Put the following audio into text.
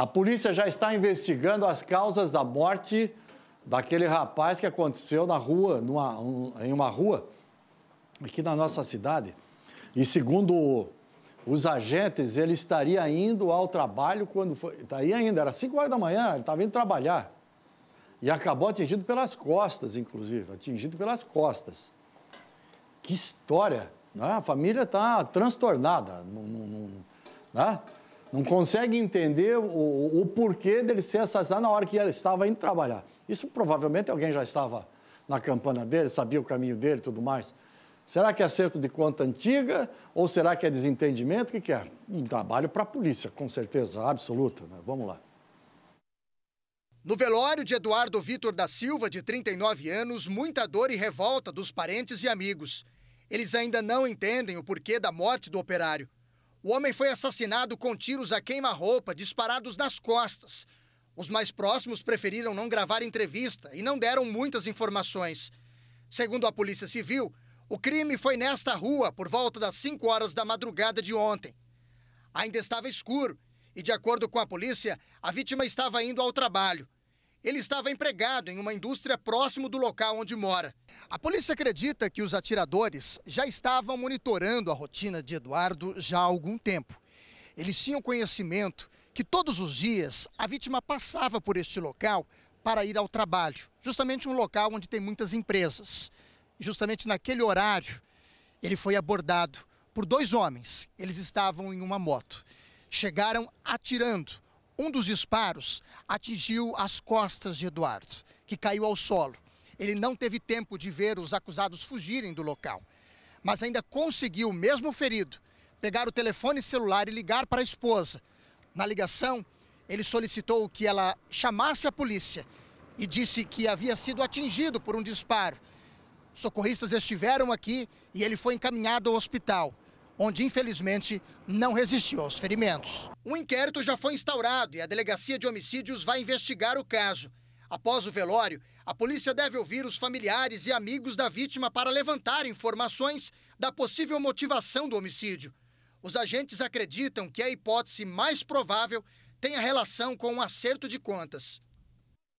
A polícia já está investigando as causas da morte daquele rapaz que aconteceu na rua, numa, um, em uma rua aqui na nossa cidade. E segundo os agentes, ele estaria indo ao trabalho quando foi. Tá aí ainda, era 5 horas da manhã, ele estava indo trabalhar. E acabou atingido pelas costas, inclusive, atingido pelas costas. Que história! Né? A família está transtornada. Não, não, não, né? Não consegue entender o, o porquê dele ser assassinado na hora que ele estava indo trabalhar. Isso provavelmente alguém já estava na campana dele, sabia o caminho dele e tudo mais. Será que é acerto de conta antiga ou será que é desentendimento? O que, é? Um trabalho para a polícia, com certeza absoluta. Né? Vamos lá. No velório de Eduardo Vitor da Silva, de 39 anos, muita dor e revolta dos parentes e amigos. Eles ainda não entendem o porquê da morte do operário. O homem foi assassinado com tiros a queima-roupa disparados nas costas. Os mais próximos preferiram não gravar entrevista e não deram muitas informações. Segundo a Polícia Civil, o crime foi nesta rua por volta das 5 horas da madrugada de ontem. Ainda estava escuro e, de acordo com a polícia, a vítima estava indo ao trabalho. Ele estava empregado em uma indústria próximo do local onde mora. A polícia acredita que os atiradores já estavam monitorando a rotina de Eduardo já há algum tempo. Eles tinham conhecimento que todos os dias a vítima passava por este local para ir ao trabalho, justamente um local onde tem muitas empresas. Justamente naquele horário, ele foi abordado por dois homens. Eles estavam em uma moto. Chegaram atirando um dos disparos atingiu as costas de Eduardo, que caiu ao solo. Ele não teve tempo de ver os acusados fugirem do local, mas ainda conseguiu, mesmo ferido, pegar o telefone celular e ligar para a esposa. Na ligação, ele solicitou que ela chamasse a polícia e disse que havia sido atingido por um disparo. Socorristas estiveram aqui e ele foi encaminhado ao hospital onde infelizmente não resistiu aos ferimentos. Um inquérito já foi instaurado e a Delegacia de Homicídios vai investigar o caso. Após o velório, a polícia deve ouvir os familiares e amigos da vítima para levantar informações da possível motivação do homicídio. Os agentes acreditam que a hipótese mais provável tenha relação com um acerto de contas.